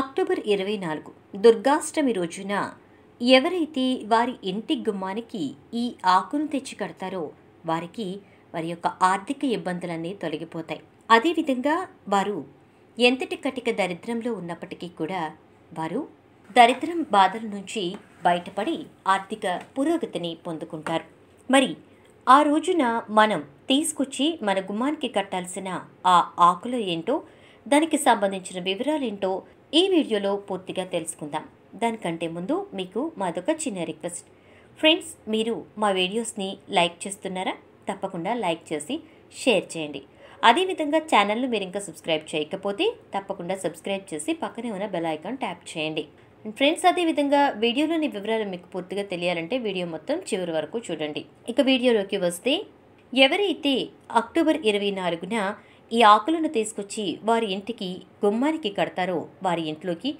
October ఇరవై నాలుగు దుర్గాష్టమి రోజున ఎవరైతే వారి ఇంటి గుమ్మానికి ఈ ఆకును తెచ్చి కడతారో వారికి వారి యొక్క ఆర్థిక ఇబ్బందులన్నీ తొలగిపోతాయి అదేవిధంగా వారు ఎంతటి కటిక దరిద్రంలో ఉన్నప్పటికీ కూడా వారు దరిద్రం బాధల నుంచి బయటపడి ఆర్థిక పురోగతిని పొందుకుంటారు మరి ఆ రోజున మనం తీసుకొచ్చి మన గుమ్మానికి కట్టాల్సిన ఆ ఆకులు ఏంటో దానికి సంబంధించిన వివరాలేంటో ఈ వీడియోలో పూర్తిగా తెలుసుకుందాం దానికంటే ముందు మీకు మాదొక చిన్న రిక్వెస్ట్ ఫ్రెండ్స్ మీరు మా వీడియోస్ని లైక్ చేస్తున్నారా తప్పకుండా లైక్ చేసి షేర్ చేయండి అదేవిధంగా ఛానల్ను మీరు ఇంకా సబ్స్క్రైబ్ చేయకపోతే తప్పకుండా సబ్స్క్రైబ్ చేసి పక్కనే ఉన్న బెల్ ఐకాన్ ట్యాప్ చేయండి ఫ్రెండ్స్ అదేవిధంగా వీడియోలోని వివరాలు మీకు పూర్తిగా తెలియాలంటే వీడియో మొత్తం చివరి వరకు చూడండి ఇక వీడియోలోకి వస్తే ఎవరైతే అక్టోబర్ ఇరవై నాలుగున ఈ ఆకులను తీసుకొచ్చి వారి ఇంటికి గుమ్మానికి కడతారో వారి ఇంట్లోకి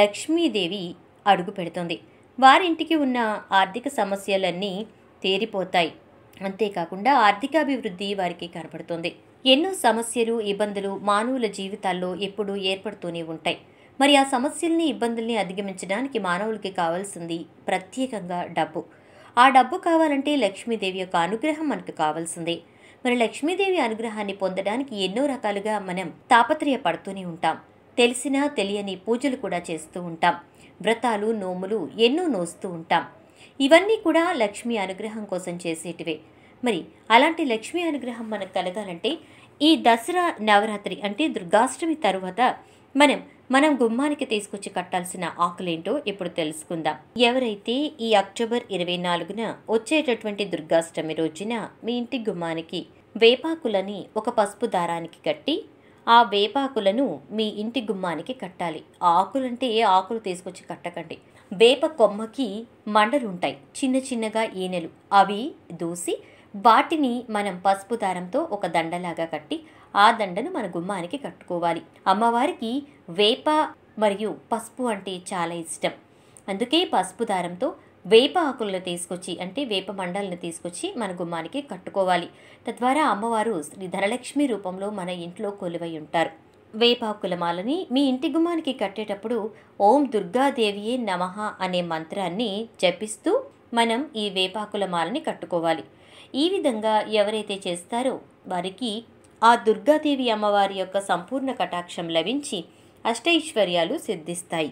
లక్ష్మీదేవి అడుగు పెడుతుంది వారింటికి ఉన్న ఆర్థిక సమస్యలన్నీ తీరిపోతాయి అంతేకాకుండా ఆర్థికాభివృద్ధి వారికి కనబడుతుంది ఎన్నో సమస్యలు ఇబ్బందులు మానవుల జీవితాల్లో ఎప్పుడూ ఏర్పడుతూనే ఉంటాయి మరి ఆ సమస్యల్ని ఇబ్బందుల్ని అధిగమించడానికి మానవులకి కావాల్సింది ప్రత్యేకంగా డబ్బు ఆ డబ్బు కావాలంటే లక్ష్మీదేవి యొక్క అనుగ్రహం మనకు కావాల్సిందే మన లక్ష్మీదేవి అనుగ్రహాన్ని పొందడానికి ఎన్నో రకాలుగా మనం తాపత్రయపడుతూనే ఉంటాం తెలిసినా తెలియని పూజలు కూడా చేస్తూ ఉంటాం వ్రతాలు నోములు ఎన్నో నోస్తూ ఉంటాం ఇవన్నీ కూడా లక్ష్మీ అనుగ్రహం కోసం చేసేటివే మరి అలాంటి లక్ష్మీ అనుగ్రహం మనకు కలగాలంటే ఈ దసరా నవరాత్రి అంటే దుర్గాష్టమి తరువాత మనం మనం గుమ్మానికి తీసుకొచ్చి కట్టాల్సిన ఆకులేంటో ఇప్పుడు తెలుసుకుందాం ఎవరైతే ఈ అక్టోబర్ ఇరవై నాలుగున వచ్చేటటువంటి దుర్గాష్టమి రోజున మీ ఇంటి గుమ్మానికి వేపాకులని ఒక పసుపు దారానికి కట్టి ఆ వేపాకులను మీ ఇంటి గుమ్మానికి కట్టాలి ఆకులంటే ఏ ఆకులు తీసుకొచ్చి కట్టకండి వేప కొమ్మకి మండలుంటాయి చిన్న చిన్నగా ఈనెలు అవి దూసి వాటిని మనం పసుపు దారంతో ఒక దండలాగా కట్టి ఆ దండను మన గుమ్మానికి కట్టుకోవాలి అమ్మవారికి వేప మరియు పసుపు అంటే చాలా ఇష్టం అందుకే పసుపు దారంతో వేప ఆకులను తీసుకొచ్చి అంటే వేప మండలను తీసుకొచ్చి మన గుమ్మానికి కట్టుకోవాలి తద్వారా అమ్మవారు శ్రీ ధనలక్ష్మి రూపంలో మన ఇంట్లో కొలువై ఉంటారు వేపాకుల మాలని మీ ఇంటి గుమ్మానికి కట్టేటప్పుడు ఓం దుర్గాదేవియే నమ అనే మంత్రాన్ని జపిస్తూ మనం ఈ వేపాకుల మాలని కట్టుకోవాలి ఈ విధంగా ఎవరైతే చేస్తారో వారికి ఆ దుర్గాదేవి అమ్మవారి యొక్క సంపూర్ణ కటాక్షం లభించి అష్టైశ్వర్యాలు సిద్ధిస్తాయి